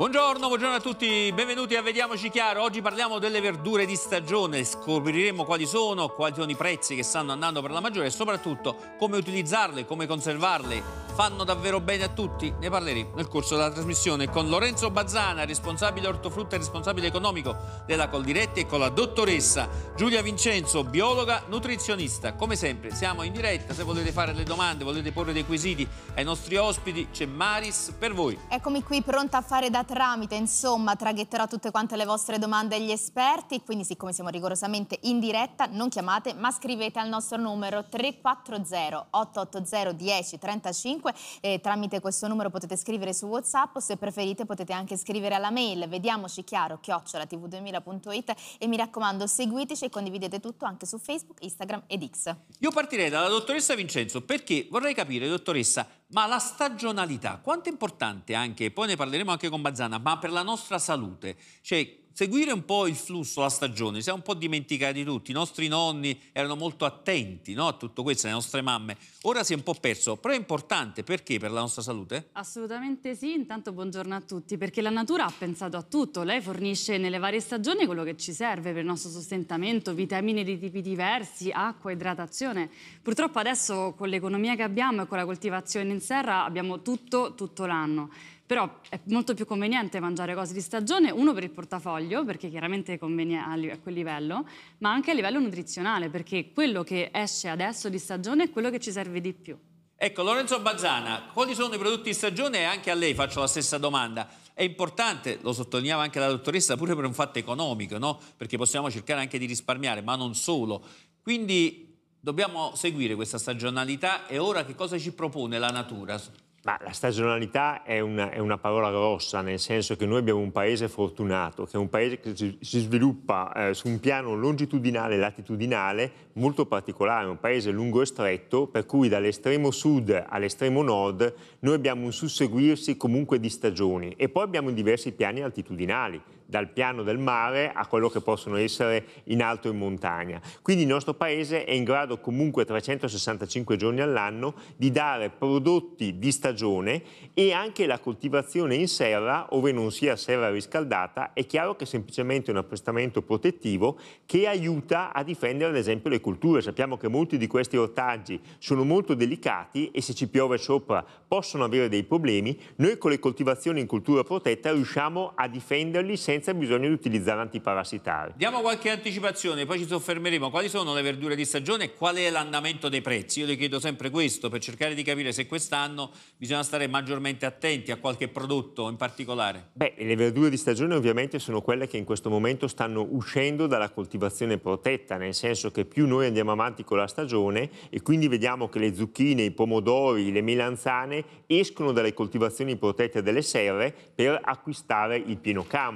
Buongiorno, buongiorno a tutti, benvenuti a Vediamoci Chiaro. Oggi parliamo delle verdure di stagione, scopriremo quali sono, quali sono i prezzi che stanno andando per la maggiore e soprattutto come utilizzarle, come conservarle fanno davvero bene a tutti? Ne parleremo nel corso della trasmissione con Lorenzo Bazzana, responsabile ortofrutta e responsabile economico della Coldiretti e con la dottoressa Giulia Vincenzo, biologa nutrizionista. Come sempre siamo in diretta, se volete fare le domande, volete porre dei quesiti ai nostri ospiti, c'è Maris per voi. Eccomi qui pronta a fare da tramite, insomma, traghetterò tutte quante le vostre domande agli esperti, quindi siccome siamo rigorosamente in diretta, non chiamate ma scrivete al nostro numero 340 880 10 35 comunque eh, tramite questo numero potete scrivere su WhatsApp o se preferite potete anche scrivere alla mail vediamoci chiaro chiocciola tv2000.it e mi raccomando seguiteci e condividete tutto anche su Facebook, Instagram ed X. Io partirei dalla dottoressa Vincenzo perché vorrei capire dottoressa ma la stagionalità quanto è importante anche, poi ne parleremo anche con Bazzana, ma per la nostra salute, cioè seguire un po' il flusso, la stagione, siamo un po' dimenticati tutti, i nostri nonni erano molto attenti no, a tutto questo, le nostre mamme, ora si è un po' perso, però è importante perché per la nostra salute? Assolutamente sì, intanto buongiorno a tutti, perché la natura ha pensato a tutto, lei fornisce nelle varie stagioni quello che ci serve per il nostro sostentamento, vitamine di tipi diversi, acqua, idratazione, purtroppo adesso con l'economia che abbiamo e con la coltivazione in serra abbiamo tutto, tutto l'anno però è molto più conveniente mangiare cose di stagione, uno per il portafoglio, perché chiaramente è conveniente a quel livello, ma anche a livello nutrizionale, perché quello che esce adesso di stagione è quello che ci serve di più. Ecco, Lorenzo Bazzana, quali sono i prodotti di stagione? E anche a lei faccio la stessa domanda. È importante, lo sottolineava anche la dottoressa, pure per un fatto economico, no? Perché possiamo cercare anche di risparmiare, ma non solo. Quindi dobbiamo seguire questa stagionalità e ora che cosa ci propone la natura? Ma la stagionalità è una, è una, parola grossa, nel senso che noi abbiamo un paese fortunato, che è un paese che si, si sviluppa eh, su un piano longitudinale e latitudinale molto particolare, un paese lungo e stretto, per cui dall'estremo sud all'estremo nord noi abbiamo un susseguirsi comunque di stagioni e poi abbiamo diversi piani altitudinali dal piano del mare a quello che possono essere in alto in montagna. Quindi il nostro paese è in grado comunque 365 giorni all'anno di dare prodotti di stagione e anche la coltivazione in serra, ove non sia serra riscaldata, è chiaro che è semplicemente un apprestamento protettivo che aiuta a difendere ad esempio le culture. Sappiamo che molti di questi ortaggi sono molto delicati e se ci piove sopra possono avere dei problemi. Noi con le coltivazioni in cultura protetta riusciamo a difenderli senza senza bisogno di utilizzare antiparassitari. Diamo qualche anticipazione, poi ci soffermeremo. Quali sono le verdure di stagione e qual è l'andamento dei prezzi? Io le chiedo sempre questo per cercare di capire se quest'anno bisogna stare maggiormente attenti a qualche prodotto in particolare. Beh, le verdure di stagione ovviamente sono quelle che in questo momento stanno uscendo dalla coltivazione protetta, nel senso che più noi andiamo avanti con la stagione e quindi vediamo che le zucchine, i pomodori, le melanzane escono dalle coltivazioni protette delle serre per acquistare il pieno campo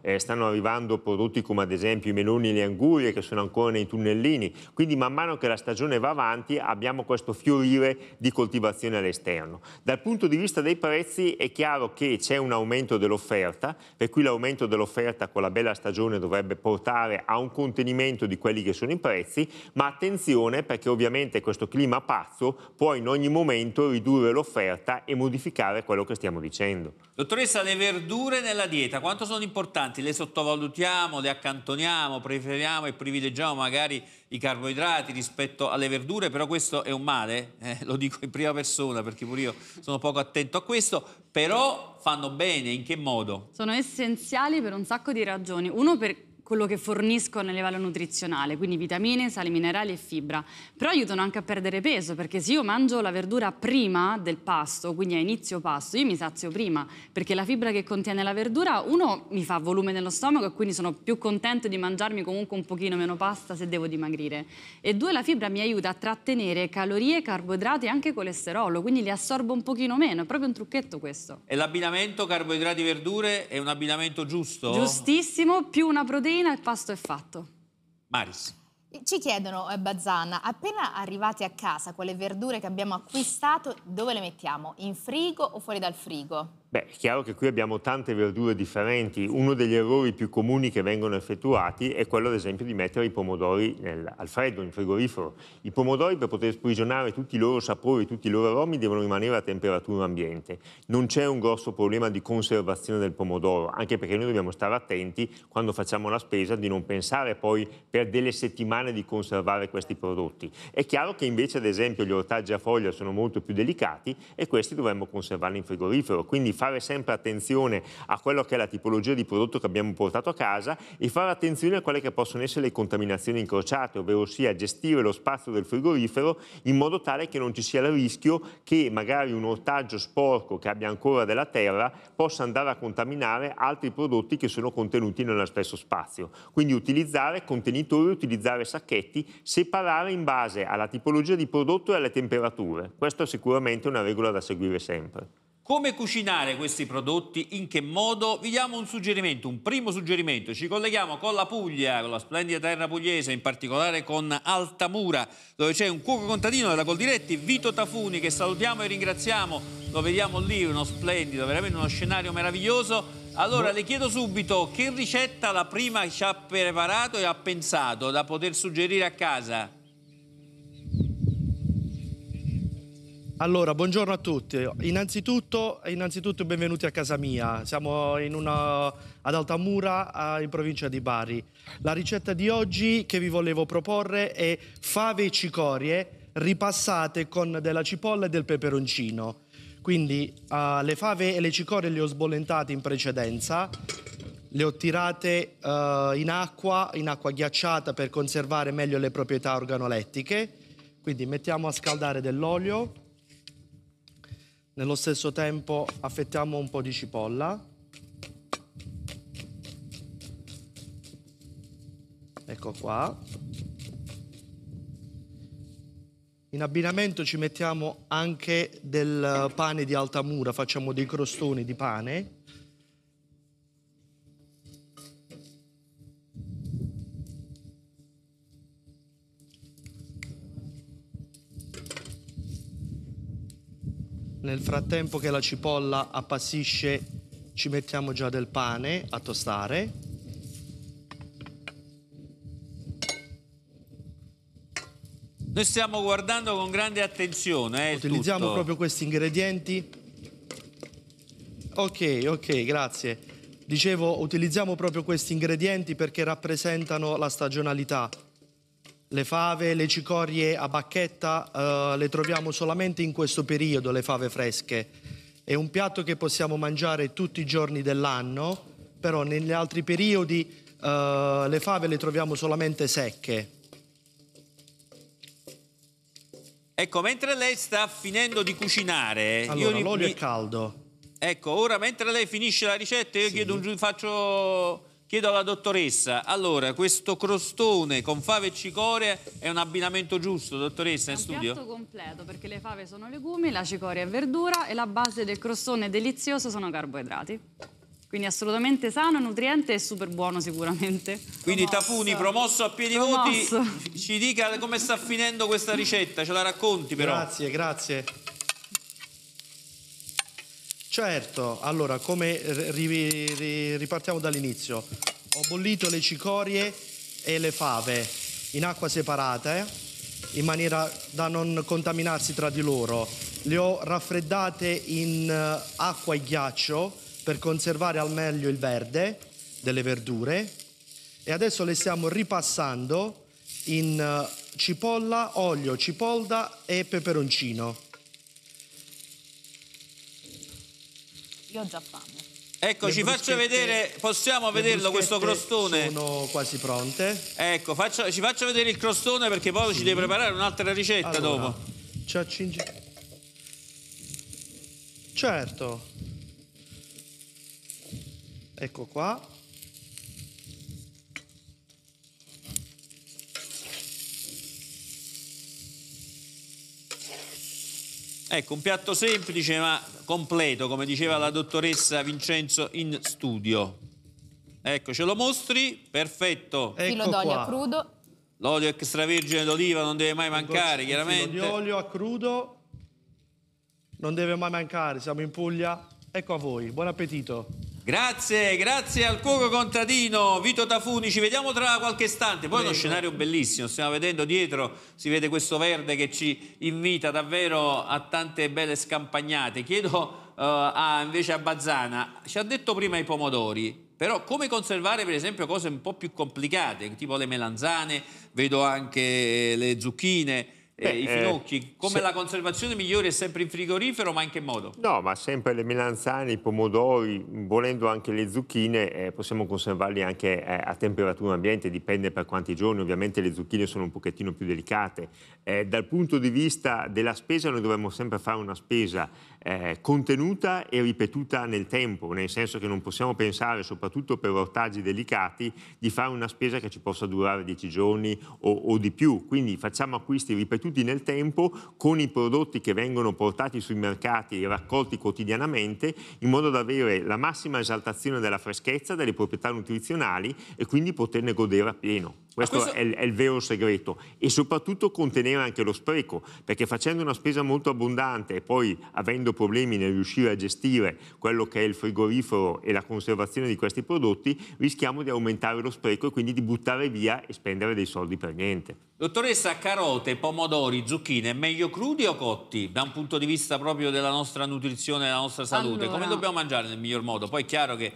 eh, stanno arrivando prodotti come ad esempio i meloni e le angurie che sono ancora nei tunnellini, quindi man mano che la stagione va avanti abbiamo questo fiorire di coltivazione all'esterno. Dal punto di vista dei prezzi è chiaro che c'è un aumento dell'offerta, per cui l'aumento dell'offerta con la bella stagione dovrebbe portare a un contenimento di quelli che sono i prezzi, ma attenzione perché ovviamente questo clima pazzo può in ogni momento ridurre l'offerta e modificare quello che stiamo dicendo. Dottoressa, le verdure nella dieta quanto sono importanti? importanti, le sottovalutiamo, le accantoniamo, preferiamo e privilegiamo magari i carboidrati rispetto alle verdure, però questo è un male, eh, lo dico in prima persona perché pure io sono poco attento a questo, però fanno bene, in che modo? Sono essenziali per un sacco di ragioni, uno per quello che forniscono a livello nutrizionale, quindi vitamine, sali minerali e fibra, però aiutano anche a perdere peso, perché se io mangio la verdura prima del pasto, quindi a inizio pasto, io mi sazio prima, perché la fibra che contiene la verdura, uno mi fa volume nello stomaco e quindi sono più contento di mangiarmi comunque un pochino meno pasta se devo dimagrire, e due la fibra mi aiuta a trattenere calorie, carboidrati e anche colesterolo, quindi li assorbo un pochino meno, è proprio un trucchetto questo. E l'abbinamento carboidrati-verdure è un abbinamento giusto? Giustissimo, più una proteina cena il pasto è fatto. Maris. Ci chiedono, eh, Bazzana, appena arrivati a casa, quelle verdure che abbiamo acquistato, dove le mettiamo? In frigo o fuori dal frigo? Beh, è chiaro che qui abbiamo tante verdure differenti. Uno degli errori più comuni che vengono effettuati è quello, ad esempio, di mettere i pomodori nel, al freddo, in frigorifero. I pomodori, per poter sprigionare tutti i loro sapori, tutti i loro aromi, devono rimanere a temperatura ambiente. Non c'è un grosso problema di conservazione del pomodoro, anche perché noi dobbiamo stare attenti quando facciamo la spesa di non pensare poi per delle settimane di conservare questi prodotti. È chiaro che invece, ad esempio, gli ortaggi a foglia sono molto più delicati e questi dovremmo conservarli in frigorifero. Quindi fare sempre attenzione a quello che è la tipologia di prodotto che abbiamo portato a casa e fare attenzione a quelle che possono essere le contaminazioni incrociate, ovvero sia gestire lo spazio del frigorifero in modo tale che non ci sia il rischio che magari un ortaggio sporco che abbia ancora della terra possa andare a contaminare altri prodotti che sono contenuti nello stesso spazio. Quindi utilizzare contenitori, utilizzare sacchetti, separare in base alla tipologia di prodotto e alle temperature. Questa è sicuramente una regola da seguire sempre. Come cucinare questi prodotti? In che modo? Vi diamo un suggerimento, un primo suggerimento. Ci colleghiamo con la Puglia, con la splendida terra pugliese, in particolare con Altamura, dove c'è un cuoco contadino della Coldiretti, Vito Tafuni, che salutiamo e ringraziamo. Lo vediamo lì, uno splendido, veramente uno scenario meraviglioso. Allora le chiedo subito che ricetta la prima ci ha preparato e ha pensato da poter suggerire a casa? Allora, buongiorno a tutti. Innanzitutto, innanzitutto benvenuti a casa mia. Siamo una, ad Altamura, in provincia di Bari. La ricetta di oggi che vi volevo proporre è fave e cicorie ripassate con della cipolla e del peperoncino. Quindi uh, le fave e le cicorie le ho sbollentate in precedenza, le ho tirate uh, in acqua, in acqua ghiacciata per conservare meglio le proprietà organolettiche. Quindi mettiamo a scaldare dell'olio nello stesso tempo affettiamo un po' di cipolla. Ecco qua. In abbinamento ci mettiamo anche del eh, pane di altamura, facciamo dei crostoni di pane. Nel frattempo che la cipolla appassisce ci mettiamo già del pane a tostare. Noi stiamo guardando con grande attenzione. Eh, Utilizziamo tutto. proprio questi ingredienti. Ok, ok, grazie. Dicevo, utilizziamo proprio questi ingredienti perché rappresentano la stagionalità le fave, le cicorie a bacchetta eh, le troviamo solamente in questo periodo, le fave fresche. È un piatto che possiamo mangiare tutti i giorni dell'anno, però negli altri periodi eh, le fave le troviamo solamente secche. Ecco, mentre lei sta finendo di cucinare... Allora, l'olio mi... è caldo. Ecco, ora mentre lei finisce la ricetta io sì. chiedo, faccio Chiedo alla dottoressa, allora questo crostone con fave e cicoria è un abbinamento giusto, dottoressa, in studio? È un piatto completo perché le fave sono legumi, la cicoria è verdura e la base del crostone delizioso sono carboidrati. Quindi assolutamente sano, nutriente e super buono sicuramente. Quindi promosso. Tafuni, promosso a piedi promosso. voti, ci dica come sta finendo questa ricetta, ce la racconti però. Grazie, grazie. Certo, allora come ri, ri, ripartiamo dall'inizio. Ho bollito le cicorie e le fave in acqua separata eh, in maniera da non contaminarsi tra di loro. Le ho raffreddate in eh, acqua e ghiaccio per conservare al meglio il verde delle verdure e adesso le stiamo ripassando in eh, cipolla, olio, cipolla e peperoncino. Io ho già fame. Ecco, ci faccio vedere, possiamo vederlo questo crostone? Sono quasi pronte. Ecco, faccio, ci faccio vedere il crostone perché poi sì. ci devi preparare un'altra ricetta allora, dopo. Ci accingiamo. Certo. Ecco qua. Ecco, un piatto semplice ma completo, come diceva la dottoressa Vincenzo in studio. Ecco, ce lo mostri? Perfetto. Ecco filo d'olio a crudo. L'olio extravergine d'oliva non deve mai mancare, chiaramente. Filo di olio a crudo non deve mai mancare, siamo in Puglia. Ecco a voi, buon appetito. Grazie, grazie al cuoco contadino Vito Tafuni, ci vediamo tra qualche istante. Poi Prego. uno scenario bellissimo, stiamo vedendo dietro, si vede questo verde che ci invita davvero a tante belle scampagnate. Chiedo uh, a, invece a Bazzana, ci ha detto prima i pomodori, però come conservare per esempio cose un po' più complicate, tipo le melanzane, vedo anche le zucchine eh, Beh, I eh, finocchi, come se... la conservazione migliore è sempre in frigorifero, ma in che modo? No, ma sempre le melanzane, i pomodori, volendo anche le zucchine, eh, possiamo conservarli anche eh, a temperatura ambiente, dipende per quanti giorni. Ovviamente le zucchine sono un pochettino più delicate. Eh, dal punto di vista della spesa, noi dovremmo sempre fare una spesa eh, contenuta e ripetuta nel tempo, nel senso che non possiamo pensare, soprattutto per ortaggi delicati, di fare una spesa che ci possa durare dieci giorni o, o, di più. Quindi facciamo acquisti ripetuti nel tempo con i prodotti che vengono portati sui mercati e raccolti quotidianamente in modo da avere la massima esaltazione della freschezza, delle proprietà nutrizionali e quindi poterne godere appieno. Questo, questo... È, il, è, il, vero segreto e soprattutto contenere anche lo spreco, perché facendo una spesa molto abbondante e poi avendo problemi nel riuscire a gestire quello che è il frigorifero e la conservazione di questi prodotti, rischiamo di aumentare lo spreco e quindi di buttare via e spendere dei soldi per niente. Dottoressa, carote, pomodori, zucchine, meglio crudi o cotti? Da un punto di vista proprio della nostra nutrizione e della nostra salute, allora... come dobbiamo mangiare nel miglior modo? Poi è chiaro che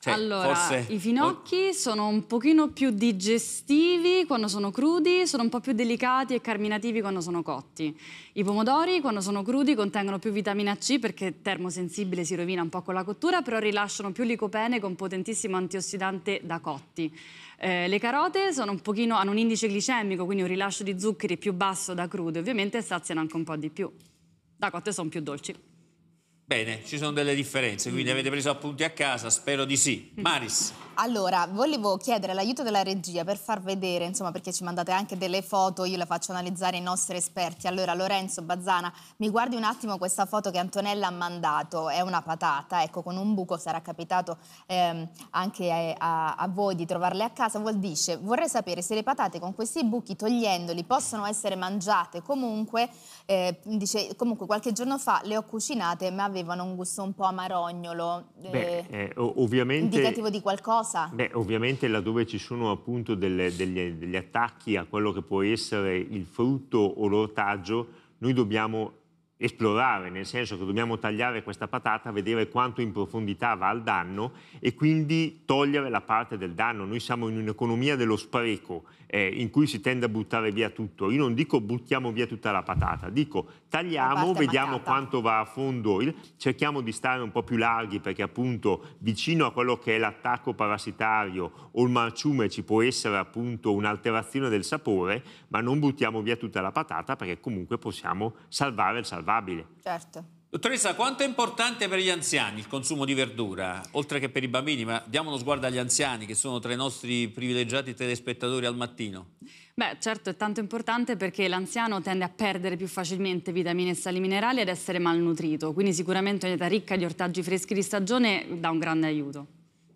cioè, allora, forse... i finocchi sono un pochino più digestivi quando sono crudi, sono un po' più delicati e carminativi quando sono cotti. I pomodori, quando sono crudi, contengono più vitamina C perché termosensibile si rovina un po' con la cottura, però rilasciano più licopene con potentissimo antiossidante da cotti. Eh, le carote un pochino, hanno un indice glicemico, quindi un rilascio di zuccheri più basso da crude, ovviamente saziano anche un po' di più. Da cotte sono più dolci. Bene, ci sono delle differenze, quindi mm. avete preso appunti a casa, spero di sì. Mm. Maris. Allora, volevo chiedere l'aiuto della regia per far vedere, insomma, perché ci mandate anche delle foto, io le faccio analizzare i nostri esperti. Allora, Lorenzo Bazzana, mi guardi un attimo questa foto che Antonella ha mandato, è una patata, ecco, con un buco sarà capitato ehm, anche a, a, a, voi di trovarle a casa. Vuol dire, vorrei sapere se le patate con questi buchi, togliendoli, possono essere mangiate comunque eh, dice comunque qualche giorno fa le ho cucinate ma avevano un gusto un po' amarognolo. Eh, Beh, eh, ovviamente... Indicativo di qualcosa? Beh, ovviamente laddove ci sono appunto delle, degli, degli attacchi a quello che può essere il frutto o l'ortaggio, noi dobbiamo esplorare, nel senso che dobbiamo tagliare questa patata, vedere quanto in profondità va al danno e quindi togliere la parte del danno. Noi siamo in un'economia dello spreco eh, in cui si tende a buttare via tutto. Io non dico buttiamo via tutta la patata, dico tagliamo, vediamo mancata. quanto va a fondo, il, cerchiamo di stare un po' più larghi perché appunto vicino a quello che è l'attacco parassitario o il marciume ci può essere appunto un'alterazione del sapore, ma non buttiamo via tutta la patata perché comunque possiamo salvare il salvataggio salvabile. Certo. Dottoressa, quanto è importante per gli anziani il consumo di verdura, oltre che per i bambini, ma diamo uno sguardo agli anziani che sono tra i nostri privilegiati telespettatori al mattino. Beh, certo è tanto importante perché l'anziano tende a perdere più facilmente vitamine e sali minerali ed essere malnutrito, quindi sicuramente un'età ricca di ortaggi freschi di stagione dà un grande aiuto.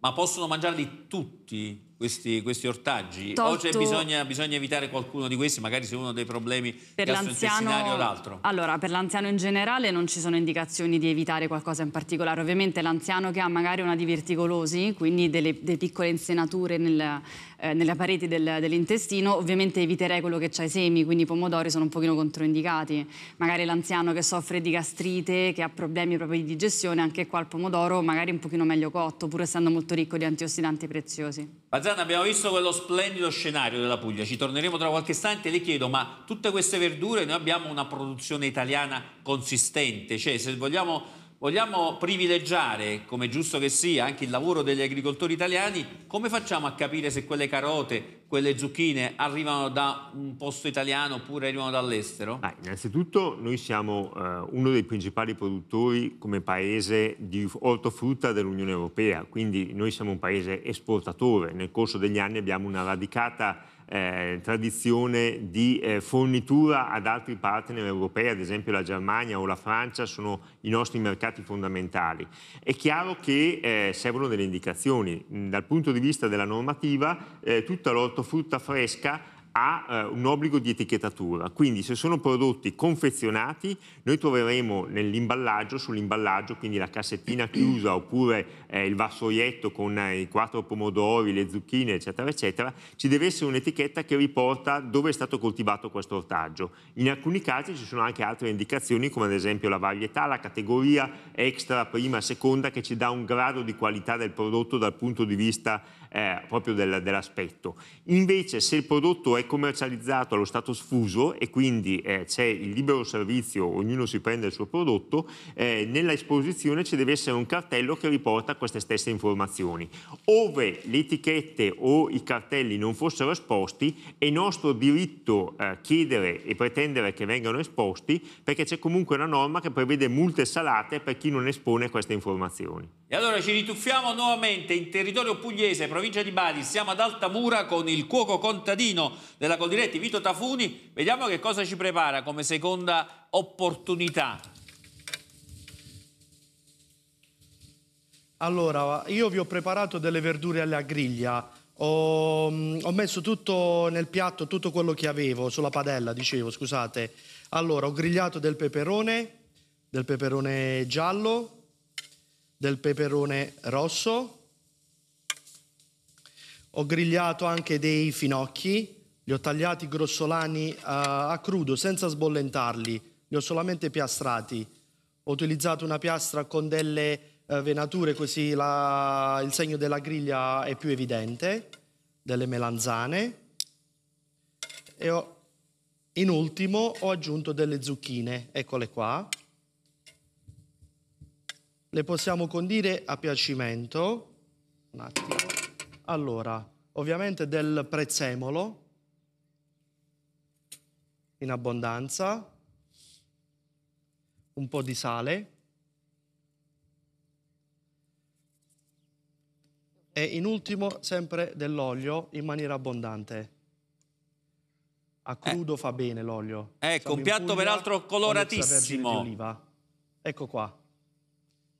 Ma possono mangiarli tutti? questi, questi ortaggi? Tolto... O cioè bisogna, bisogna, evitare qualcuno di questi, magari se uno dei problemi per gastrointestinali o l'altro? Allora, per l'anziano in generale non ci sono indicazioni di evitare qualcosa in particolare. Ovviamente l'anziano che ha magari una diverticolosi, quindi delle, delle piccole insenature nel, eh, nelle pareti del, dell'intestino, ovviamente eviterei quello che ha i semi, quindi i pomodori sono un pochino controindicati. Magari l'anziano che soffre di gastrite, che ha problemi proprio di digestione, anche qua il pomodoro magari un pochino meglio cotto, pur essendo molto ricco di antiossidanti preziosi. Bazzano Marzana abbiamo visto quello splendido scenario della Puglia, ci torneremo tra qualche istante le chiedo ma tutte queste verdure noi abbiamo una produzione italiana consistente, cioè se vogliamo Vogliamo privilegiare, come giusto che sia, anche il lavoro degli agricoltori italiani? Come facciamo a capire se quelle carote, quelle zucchine arrivano da un posto italiano oppure arrivano dall'estero? Ah, innanzitutto noi siamo eh, uno dei principali produttori come paese di ortofrutta dell'Unione Europea, quindi noi siamo un paese esportatore. Nel corso degli anni abbiamo una radicata eh, tradizione di eh, fornitura ad altri partner europei, ad esempio la Germania o la Francia sono i nostri mercati fondamentali. È chiaro che eh, servono delle indicazioni. Dal punto di vista della normativa, eh, tutta l'ortofrutta fresca ha uh, un obbligo di etichettatura, quindi se sono prodotti confezionati noi troveremo nell'imballaggio, sull'imballaggio, quindi la cassettina chiusa oppure eh, il vassoietto con eh, i quattro pomodori, le zucchine eccetera eccetera, ci deve essere un'etichetta che riporta dove è stato coltivato questo ortaggio. In alcuni casi ci sono anche altre indicazioni come ad esempio la varietà, la categoria extra, prima, seconda che ci dà un grado di qualità del prodotto dal punto di vista eh, proprio del, dell'aspetto. Invece se il prodotto è commercializzato allo stato sfuso e quindi eh, c'è il libero servizio, ognuno si prende il suo prodotto, eh, nella esposizione ci deve essere un cartello che riporta queste stesse informazioni. Ove le etichette o i cartelli non fossero esposti, è nostro diritto eh, chiedere e pretendere che vengano esposti perché c'è comunque una norma che prevede multe salate per chi non espone queste informazioni. E allora ci rituffiamo nuovamente in territorio pugliese, provincia di Bari. Siamo ad Altamura con il cuoco contadino della Coldiretti, Vito Tafuni. Vediamo che cosa ci prepara come seconda opportunità. Allora, io vi ho preparato delle verdure alla griglia. Ho, mm, ho, messo tutto nel piatto, tutto quello che avevo, sulla padella, dicevo, scusate. Allora, ho grigliato del peperone, del peperone giallo, del peperone rosso, ho grigliato anche dei finocchi, li ho tagliati grossolani a, eh, a crudo, senza sbollentarli, li ho solamente piastrati. Ho utilizzato una piastra con delle eh, venature così la, il segno della griglia è più evidente, delle melanzane. E ho, in ultimo ho aggiunto delle zucchine, eccole qua. Le possiamo condire a piacimento. Un attimo. Allora, ovviamente del prezzemolo in abbondanza, un po' di sale e in ultimo sempre dell'olio in maniera abbondante. A eh. crudo eh. fa bene l'olio. Ecco, Siamo un piatto Puglia, peraltro coloratissimo. Ecco qua.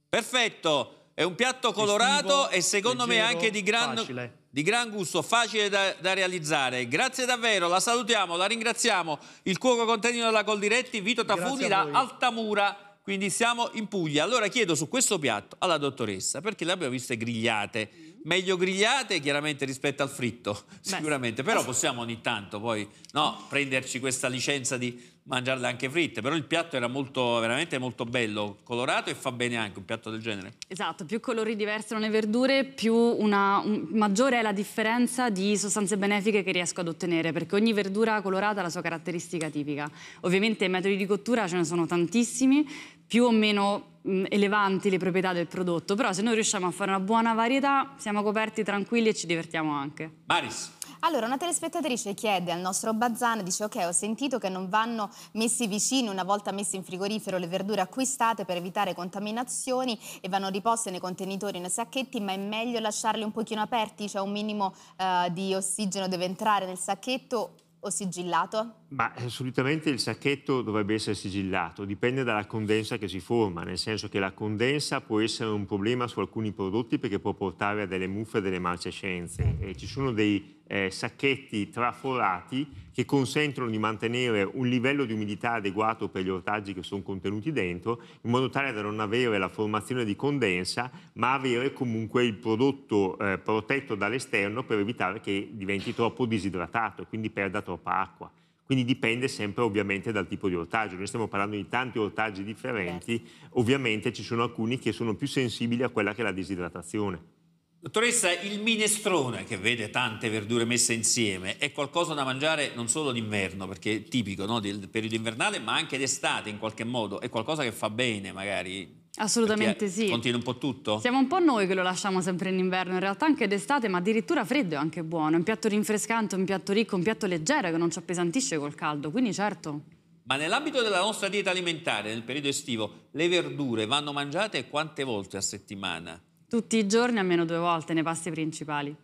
Perfetto. È un piatto colorato Estivo, e secondo leggero, me anche di gran, di gran gusto, facile da, da, realizzare. Grazie davvero, la salutiamo, la ringraziamo. Il cuoco contadino della Coldiretti, Vito Tafuni da Altamura, quindi siamo in Puglia. Allora chiedo su questo piatto alla dottoressa, perché le abbiamo viste grigliate meglio grigliate chiaramente rispetto al fritto, Beh. sicuramente, però possiamo ogni tanto poi no, prenderci questa licenza di mangiarle anche fritte, però il piatto era molto, veramente molto bello, colorato e fa bene anche un piatto del genere. Esatto, più colori diversi nelle verdure, più una, un, maggiore è la differenza di sostanze benefiche che riesco ad ottenere, perché ogni verdura colorata ha la sua caratteristica tipica. Ovviamente metodi di cottura ce ne sono tantissimi, più o meno mh, mm, elevanti le proprietà del prodotto, però se noi riusciamo a fare una buona varietà siamo coperti tranquilli e ci divertiamo anche. Maris. Allora, una telespettatrice chiede al nostro Bazzano, dice ok, ho sentito che non vanno messi vicini una volta messi in frigorifero le verdure acquistate per evitare contaminazioni e vanno riposte nei contenitori, nei sacchetti, ma è meglio lasciarli un pochino aperti, cioè un minimo eh, di ossigeno deve entrare nel sacchetto o sigillato? Ma eh, solitamente il sacchetto dovrebbe essere sigillato, dipende dalla condensa che si forma, nel senso che la condensa può essere un problema su alcuni prodotti perché può portare a delle muffe e delle marcescenze. Mm. E eh, ci sono dei eh, sacchetti traforati che consentono di mantenere un livello di umidità adeguato per gli ortaggi che sono contenuti dentro, in modo tale da non avere la formazione di condensa, ma avere comunque il prodotto eh, protetto dall'esterno per evitare che diventi troppo disidratato e quindi perda troppa acqua. Quindi dipende sempre ovviamente dal tipo di ortaggio. Noi stiamo parlando di tanti ortaggi differenti, certo. ovviamente ci sono alcuni che sono più sensibili a quella che è la disidratazione. Dottoressa, il minestrone che vede tante verdure messe insieme è qualcosa da mangiare non solo d'inverno, perché è tipico no, del periodo invernale, ma anche d'estate in qualche modo. È qualcosa che fa bene magari Assolutamente sì. Contiene un po' tutto? Siamo un po' noi che lo lasciamo sempre in inverno, in realtà anche d'estate, ma addirittura freddo è anche buono. Un piatto rinfrescante, un piatto ricco, un piatto leggero che non ci appesantisce col caldo, quindi certo. Ma nell'ambito della nostra dieta alimentare, nel periodo estivo, le verdure vanno mangiate quante volte a settimana? Tutti i giorni almeno due volte nei pasti principali.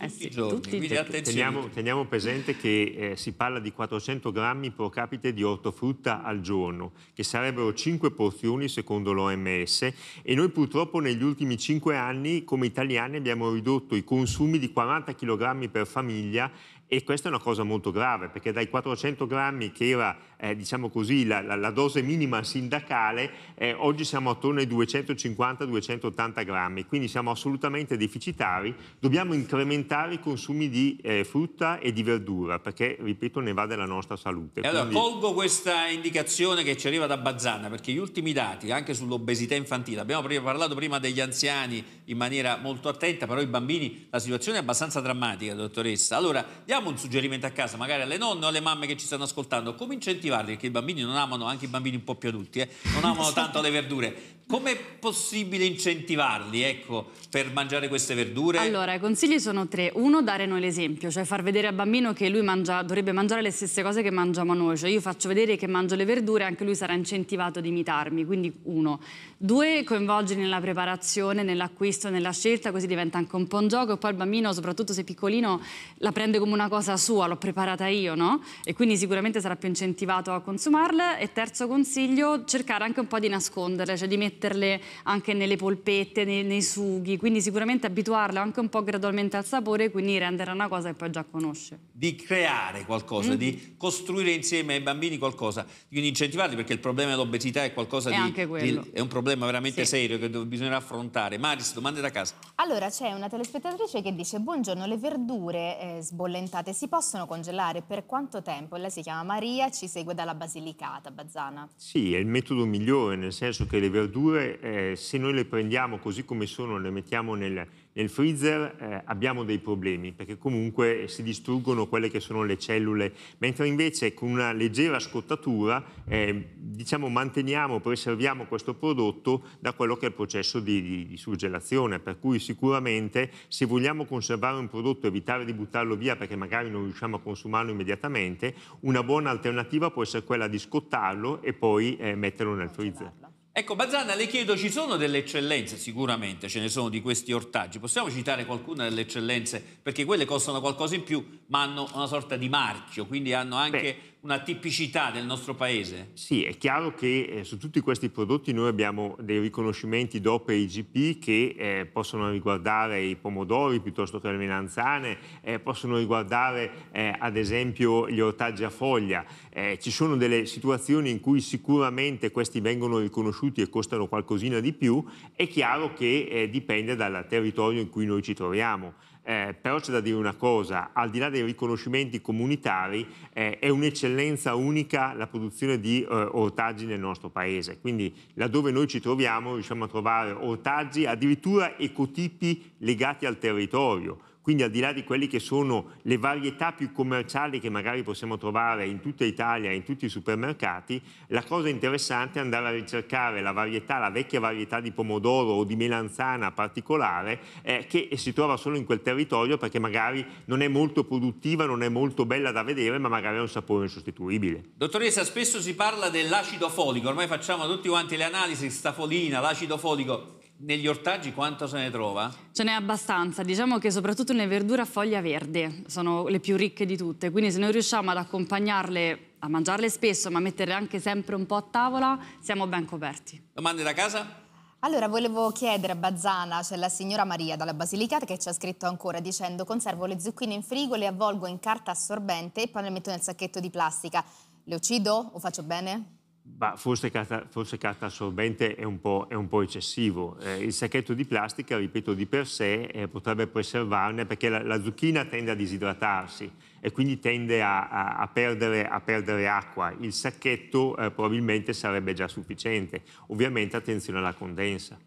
Eh sì, tutti, tutti. Teniamo, teniamo, presente che eh, si parla di 400 grammi pro capite di ortofrutta al giorno, che sarebbero 5 porzioni secondo l'OMS e noi purtroppo negli ultimi 5 anni come italiani abbiamo ridotto i consumi di 40 kg per famiglia e questa è una cosa molto grave perché dai 400 grammi che era eh, diciamo così, la, la, la, dose minima sindacale, eh, oggi siamo attorno ai 250-280 grammi, quindi siamo assolutamente deficitari, dobbiamo incrementare i consumi di eh, frutta e di verdura, perché, ripeto, ne va della nostra salute. E allora, colgo questa indicazione che ci arriva da Bazzana, perché gli ultimi dati, anche sull'obesità infantile, abbiamo parlato prima degli anziani in maniera molto attenta, però i bambini, la situazione è abbastanza drammatica, dottoressa. Allora, diamo un suggerimento a casa, magari alle nonne o alle mamme che ci stanno ascoltando, come incentivare coltivarli perché i bambini non amano, anche i bambini un po' più adulti, eh, non amano esatto. tanto le verdure come è possibile incentivarli ecco, per mangiare queste verdure? Allora, i consigli sono tre. Uno, dare noi l'esempio, cioè far vedere al bambino che lui mangia, dovrebbe mangiare le stesse cose che mangiamo noi. Cioè io faccio vedere che mangio le verdure, anche lui sarà incentivato ad imitarmi, quindi uno. Due, coinvolgerli nella preparazione, nell'acquisto, nella scelta, così diventa anche un po' un gioco e poi il bambino, soprattutto se piccolino, la prende come una cosa sua, l'ho preparata io, no? E quindi sicuramente sarà più incentivato a consumarla. E terzo consiglio, cercare anche un po' di nasconderle, cioè di mettere metterle anche nelle polpette, nei, nei sughi, quindi sicuramente abituarle anche un po' gradualmente al sapore, e quindi renderà una cosa che poi già conosce. Di creare qualcosa, mm. di costruire insieme ai bambini qualcosa, quindi incentivarli perché il problema dell'obesità è qualcosa è di, di, è un problema veramente sì. serio che bisognerà affrontare. Maris, domande da casa. Allora c'è una telespettatrice che dice buongiorno, le verdure eh, sbollentate si possono congelare per quanto tempo? Lei si chiama Maria, ci segue dalla Basilicata, Bazzana. Sì, è il metodo migliore, nel senso che le verdure temperature, eh, se noi le prendiamo così come sono e le mettiamo nel, nel freezer, eh, abbiamo dei problemi, perché comunque si distruggono quelle che sono le cellule, mentre invece con una leggera scottatura, eh, diciamo, manteniamo, preserviamo questo prodotto da quello che è il processo di, di, di surgelazione, per cui sicuramente se vogliamo conservare un prodotto, evitare di buttarlo via perché magari non riusciamo a consumarlo immediatamente, una buona alternativa può essere quella di scottarlo e poi eh, metterlo nel freezer. Ecco, Bazzana, le chiedo, ci sono delle eccellenze, sicuramente ce ne sono di questi ortaggi, possiamo citare qualcuna delle eccellenze, perché quelle costano qualcosa in più, ma hanno una sorta di marchio, quindi hanno anche Beh una tipicità del nostro paese? Sì, è chiaro che eh, su tutti questi prodotti noi abbiamo dei riconoscimenti DOP e IGP che eh, possono riguardare i pomodori piuttosto che le melanzane, eh, possono riguardare eh, ad esempio gli ortaggi a foglia. Eh, ci sono delle situazioni in cui sicuramente questi vengono riconosciuti e costano qualcosina di più, è chiaro che eh, dipende dal territorio in cui noi ci troviamo eh, però c'è da dire una cosa, al di là dei riconoscimenti comunitari eh, è un'eccellenza unica la produzione di eh, ortaggi nel nostro paese, quindi laddove noi ci troviamo riusciamo a trovare ortaggi addirittura ecotipi legati al territorio, quindi al di là di quelle che sono le varietà più commerciali che magari possiamo trovare in tutta Italia, in tutti i supermercati, la cosa interessante è andare a ricercare la varietà, la vecchia varietà di pomodoro o di melanzana particolare eh, che si trova solo in quel territorio perché magari non è molto produttiva, non è molto bella da vedere, ma magari ha un sapore insostituibile. Dottoressa, spesso si parla dell'acido folico, ormai facciamo tutti quanti le analisi, stafolina, l'acido folico negli ortaggi quanto se ne trova? Ce n'è abbastanza, diciamo che soprattutto nelle verdure a foglia verde sono le più ricche di tutte, quindi se noi riusciamo ad accompagnarle a mangiarle spesso ma a metterle anche sempre un po' a tavola, siamo ben coperti. Domande da casa? Allora, volevo chiedere a Bazzana, c'è la signora Maria dalla Basilicata che ci ha scritto ancora dicendo conservo le zucchine in frigo, le avvolgo in carta assorbente e poi le metto nel sacchetto di plastica. Le uccido o faccio bene? Bah, forse, carta, forse, carta, assorbente è un po', è un po eccessivo. Eh, il sacchetto di plastica, ripeto, di per sé eh, potrebbe preservarne perché la, la, zucchina tende a disidratarsi e quindi tende a, a, a, perdere, a perdere, acqua. Il sacchetto eh, probabilmente sarebbe già sufficiente. Ovviamente attenzione alla condensa.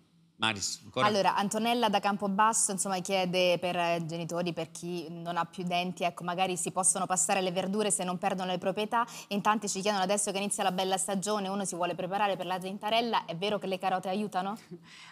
Maris, allora, Antonella da Campobasso insomma, chiede per eh, genitori, per chi non ha più denti, ecco, magari si possono passare le verdure se non perdono le proprietà. In tanti ci chiedono adesso che inizia la bella stagione, uno si vuole preparare per la tentarella, è vero che le carote aiutano?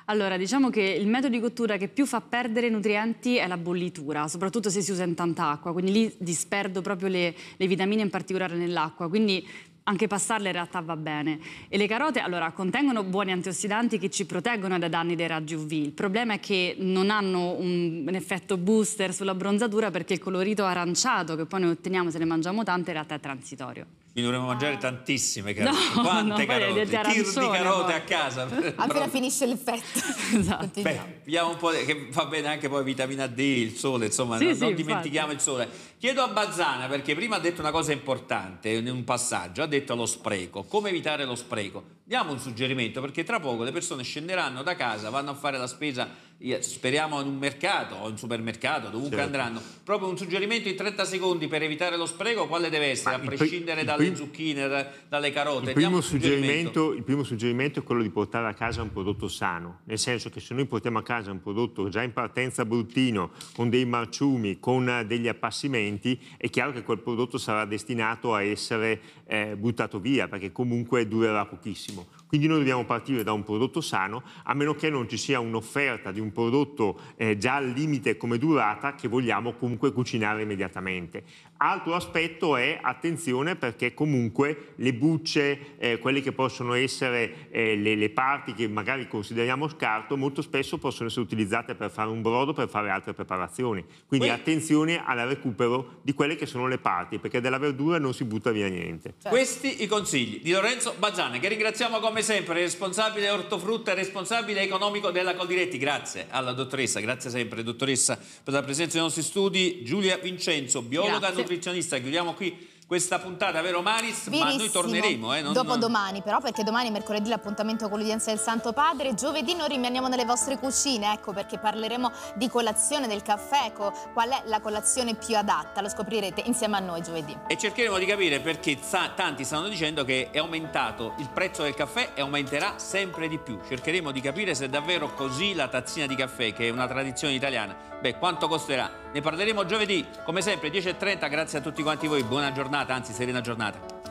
Allora, diciamo che il metodo di cottura che più fa perdere nutrienti è la bollitura, soprattutto se si usa in tanta acqua, quindi lì disperdo proprio le, le vitamine in particolare nell'acqua. Quindi anche passarle in realtà va bene. E le carote, allora, contengono buoni antiossidanti che ci proteggono dai danni dei raggi UV. Il problema è che non hanno un, un effetto booster sulla bronzatura perché il colorito aranciato che poi noi otteniamo se ne mangiamo tante in realtà è transitorio. Quindi dovremmo ah. mangiare tantissime carote. No, Quante no, carote? Tir di carote a casa. Appena finisce l'effetto. esatto. Beh, vediamo un po' che va bene anche poi vitamina D, il sole, insomma, sì, non, sì, non dimentichiamo il sole. Chiedo a Bazzana perché prima ha detto una cosa importante in un passaggio, ha detto lo spreco, come evitare lo spreco. Diamo un suggerimento perché tra poco le persone scenderanno da casa, vanno a fare la spesa, eh, speriamo in un mercato o in un supermercato, dovunque certo. andranno. Proprio un suggerimento in 30 secondi per evitare lo spreco, quale deve essere? Ma a prescindere dalle zucchine, dalle carote. Il primo, suggerimento, il primo suggerimento è quello di portare a casa un prodotto sano, nel senso che se noi portiamo a casa un prodotto già in partenza bruttino, con dei marciumi, con degli appassimenti, componenti, è chiaro che quel prodotto sarà destinato a essere eh, buttato via perché comunque durerà pochissimo. Quindi noi dobbiamo partire da un prodotto sano, a meno che non ci sia un'offerta di un prodotto eh, già al limite come durata che vogliamo comunque cucinare immediatamente. Altro aspetto è attenzione perché comunque le bucce, eh, quelle che possono essere eh, le, le, parti che magari consideriamo scarto, molto spesso possono essere utilizzate per fare un brodo, per fare altre preparazioni. Quindi Quindi attenzione al recupero di quelle che sono le parti, perché della verdura non si butta via niente. Certo. Questi i consigli di Lorenzo Bazzane, che ringraziamo come sempre, responsabile ortofrutta e responsabile economico della Coldiretti. Grazie alla dottoressa, grazie sempre dottoressa per la presenza nei nostri studi. Giulia Vincenzo, biologa nutrizionista nutrizionista chiudiamo qui questa puntata, vero Maris? Verissimo. Ma noi torneremo. Eh, non... Dopo domani però, perché domani mercoledì l'appuntamento con l'udienza del Santo Padre, giovedì noi rimaniamo nelle vostre cucine, ecco perché parleremo di colazione del caffè, ecco, qual è la colazione più adatta, lo scoprirete insieme a noi giovedì. E cercheremo di capire perché tanti stanno dicendo che è aumentato il prezzo del caffè e aumenterà sempre di più. Cercheremo di capire se è davvero così la tazzina di caffè, che è una tradizione italiana, beh, quanto costerà? Ne parleremo giovedì, come sempre, 10.30. Grazie a tutti quanti voi. Buona giornata, anzi serena giornata.